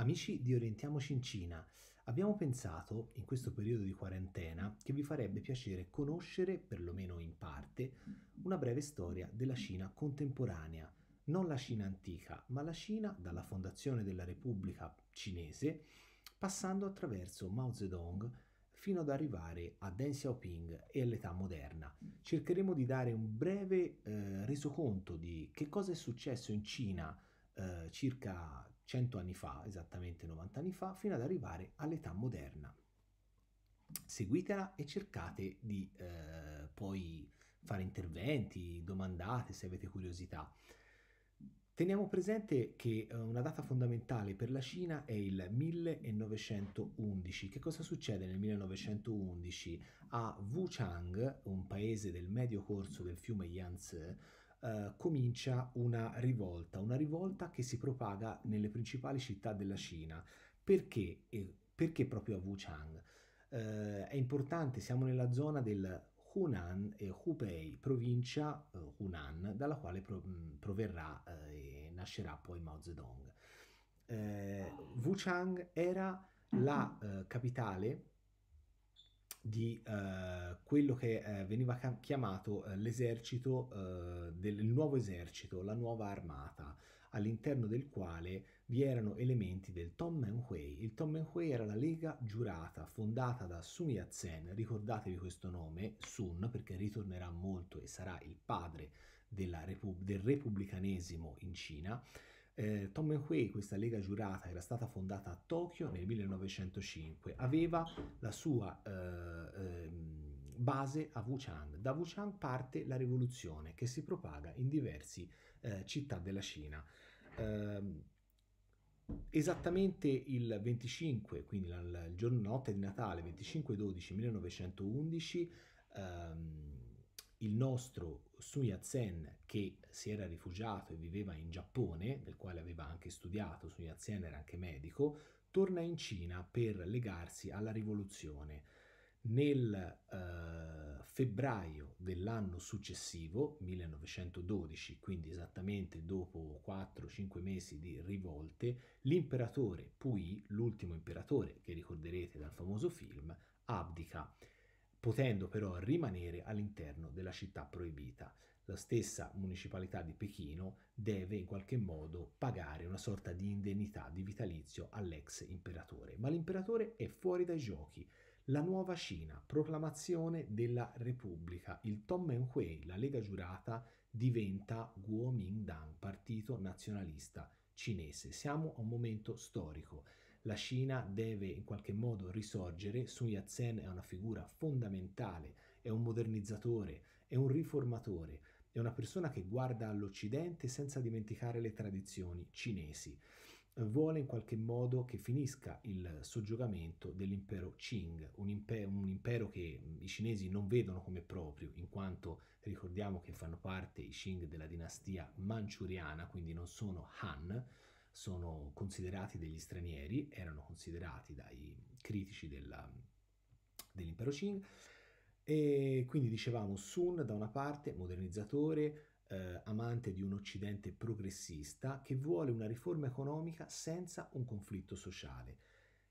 Amici di Orientiamoci in Cina, abbiamo pensato, in questo periodo di quarantena, che vi farebbe piacere conoscere, perlomeno in parte, una breve storia della Cina contemporanea, non la Cina antica, ma la Cina dalla fondazione della Repubblica cinese, passando attraverso Mao Zedong fino ad arrivare a Deng Xiaoping e all'età moderna. Cercheremo di dare un breve eh, resoconto di che cosa è successo in Cina eh, circa 100 anni fa, esattamente 90 anni fa, fino ad arrivare all'età moderna. Seguitela e cercate di eh, poi fare interventi, domandate se avete curiosità. Teniamo presente che eh, una data fondamentale per la Cina è il 1911. Che cosa succede nel 1911? A Wuchang, un paese del medio corso del fiume Yangtze, eh, comincia una rivolta, una rivolta che si propaga nelle principali città della Cina. Perché? Perché proprio a Wuchang? Eh, è importante, siamo nella zona del Hunan e Hubei, provincia eh, Hunan, dalla quale pro, mm, proverrà eh, e nascerà poi Mao Zedong. Eh, Wuchang era la eh, capitale di eh, quello che eh, veniva chiamato eh, l'esercito, eh, del nuovo esercito, la nuova armata, all'interno del quale vi erano elementi del Tom Tommenhui. Il Tom Tommenhui era la lega giurata fondata da Sun Yat-sen, ricordatevi questo nome, Sun, perché ritornerà molto e sarà il padre repub- del repubblicanesimo in Cina, eh, Tommenhui, questa lega giurata era stata fondata a Tokyo nel 1905, aveva la sua eh, eh, base a Wuchang. Da Wuchang parte la rivoluzione che si propaga in diverse eh, città della Cina. Ehm, esattamente il 25, quindi la, la, il giorno notte di Natale, 25-12-1911, ehm, il nostro Sun Yat-sen che si era rifugiato e viveva in Giappone, del quale aveva anche studiato, Sun Yat-sen era anche medico, torna in Cina per legarsi alla rivoluzione. Nel eh, febbraio dell'anno successivo, 1912, quindi esattamente dopo 4-5 mesi di rivolte, l'imperatore Pui, l'ultimo imperatore che ricorderete dal famoso film, abdica potendo però rimanere all'interno della città proibita. La stessa municipalità di Pechino deve in qualche modo pagare una sorta di indennità di vitalizio all'ex imperatore, ma l'imperatore è fuori dai giochi. La nuova Cina, proclamazione della Repubblica, il Tom Tommenhui, la Lega giurata, diventa Kuomintang, partito nazionalista cinese. Siamo a un momento storico la Cina deve in qualche modo risorgere, Sun Yat-sen è una figura fondamentale, è un modernizzatore, è un riformatore, è una persona che guarda all'Occidente senza dimenticare le tradizioni cinesi. Vuole in qualche modo che finisca il soggiogamento dell'impero Qing, un impero, un impero che i cinesi non vedono come proprio, in quanto ricordiamo che fanno parte i Qing della dinastia manciuriana, quindi non sono Han, sono considerati degli stranieri, erano considerati dai critici della, dell'impero Qing, e quindi dicevamo Sun da una parte, modernizzatore, eh, amante di un occidente progressista che vuole una riforma economica senza un conflitto sociale.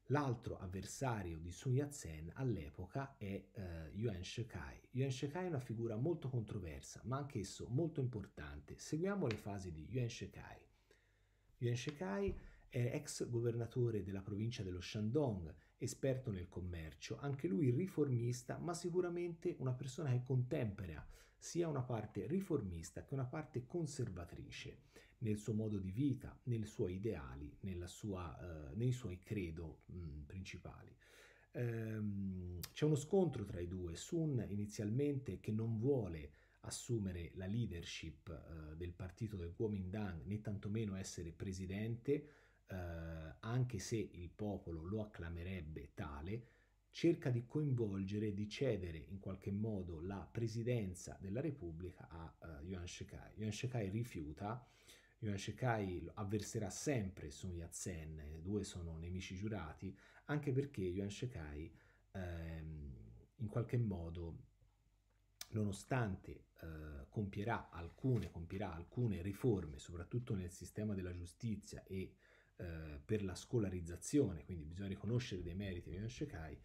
L'altro avversario di Sun Yat-sen all'epoca è eh, Yuan Shikai. Yuan Shikai è una figura molto controversa, ma anch'esso molto importante. Seguiamo le fasi di Yuan Shikai. Yuan Shekai è ex governatore della provincia dello Shandong, esperto nel commercio, anche lui riformista, ma sicuramente una persona che contempera sia una parte riformista che una parte conservatrice nel suo modo di vita, nei suoi ideali, sua, eh, nei suoi credo mh, mm, principali. Ehm, c'è uno scontro tra i due, Sun inizialmente che non vuole assumere la leadership eh, del partito del Kuomintang né tantomeno essere presidente, eh, anche se il popolo lo acclamerebbe tale, cerca di coinvolgere, di cedere in qualche modo la presidenza della Repubblica a uh, Yuan Shikai. Yuan Shikai rifiuta, Yuan Shikai avverserà sempre Sun Yat-sen, i eh, due sono nemici giurati, anche perché Yuan Shikai ehm, in qualche modo nonostante eh, compierà, alcune, compierà alcune riforme, soprattutto nel sistema della giustizia e eh, per la scolarizzazione, quindi bisogna riconoscere dei meriti di Yuan Shikai,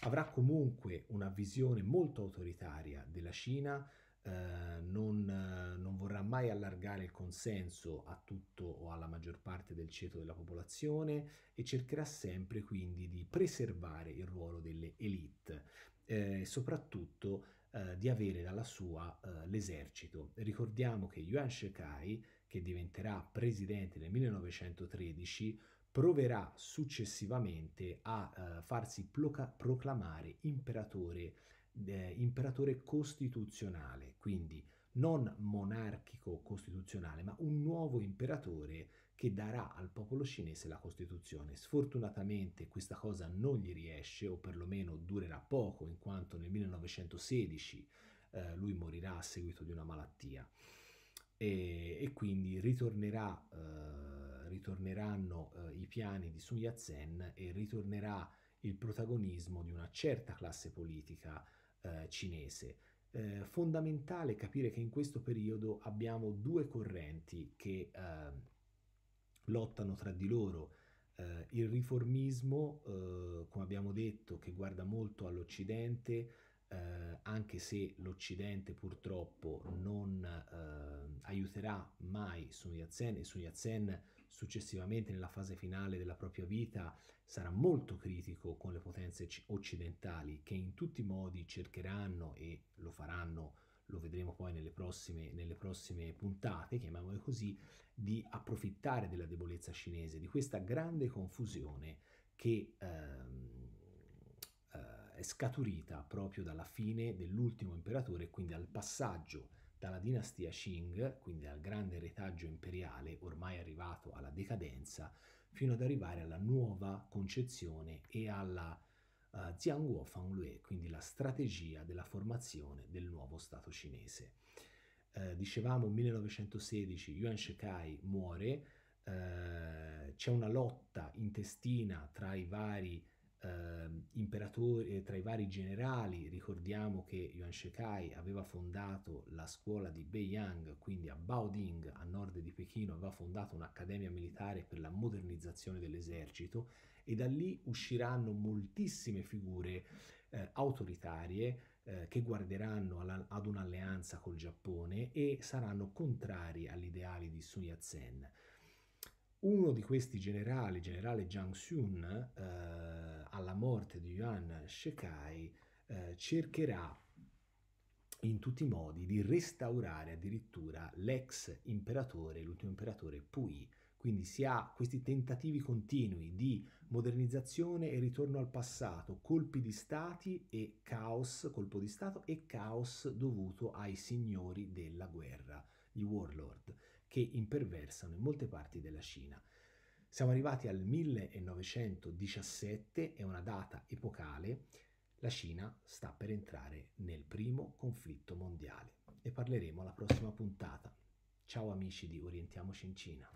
avrà comunque una visione molto autoritaria della Cina, eh, non, non, vorrà mai allargare il consenso a tutto o alla maggior parte del ceto della popolazione e cercherà sempre quindi di preservare il ruolo delle elite, eh, soprattutto eh, di avere dalla sua eh, l'esercito. Ricordiamo che Yuan Shikai, che diventerà presidente nel 1913, proverà successivamente a eh, farsi proca- proclamare imperatore, eh, imperatore costituzionale, quindi non monarchico costituzionale, ma un nuovo imperatore che darà al popolo cinese la Costituzione. Sfortunatamente questa cosa non gli riesce, o perlomeno durerà poco, in quanto nel 1916 eh, lui morirà a seguito di una malattia. E, e quindi ritornerà, eh, ritorneranno eh, i piani di Sun Yat-sen e ritornerà il protagonismo di una certa classe politica eh, cinese. Eh, fondamentale capire che in questo periodo abbiamo due correnti che eh, lottano tra di loro. Eh, il riformismo, eh, come abbiamo detto, che guarda molto all'Occidente, eh, anche se l'Occidente purtroppo non eh, aiuterà mai Sun Yat-sen e Sun Yat-sen successivamente nella fase finale della propria vita sarà molto critico con le potenze occidentali che in tutti i modi cercheranno e lo faranno lo vedremo poi nelle prossime, nelle prossime puntate, chiamiamole così, di approfittare della debolezza cinese, di questa grande confusione che ehm, eh, è scaturita proprio dalla fine dell'ultimo imperatore, quindi al passaggio dalla dinastia Qing, quindi dal grande retaggio imperiale ormai arrivato alla decadenza, fino ad arrivare alla nuova concezione e alla uh, Jianguo Fanglue, quindi la strategia della formazione del nuovo Stato cinese. Uh, dicevamo 1916 Yuan Shikai muore, uh, c'è una lotta intestina tra i vari Ehm, eh, imperatori, tra i vari generali, ricordiamo che Yuan Shekai aveva fondato la scuola di Beiyang, quindi a Baoding, a nord di Pechino, aveva fondato un'accademia militare per la modernizzazione dell'esercito e da lì usciranno moltissime figure eh, autoritarie eh, che guarderanno ad un'alleanza col Giappone e saranno contrari agli ideali di Sun Yat-sen. Uno di questi generali, generale Jiang Sun, eh, alla morte di Yuan Shekai, eh, cercherà in tutti i modi di restaurare addirittura l'ex imperatore, l'ultimo imperatore Pui. Quindi si ha questi tentativi continui di modernizzazione e ritorno al passato, colpi di stati e caos, colpo di stato e caos dovuto ai signori della guerra, gli warlord che imperversano in molte parti della Cina. Siamo arrivati al 1917, è una data epocale, la Cina sta per entrare nel primo conflitto mondiale. Ne parleremo alla prossima puntata. Ciao amici di Orientiamoci in Cina.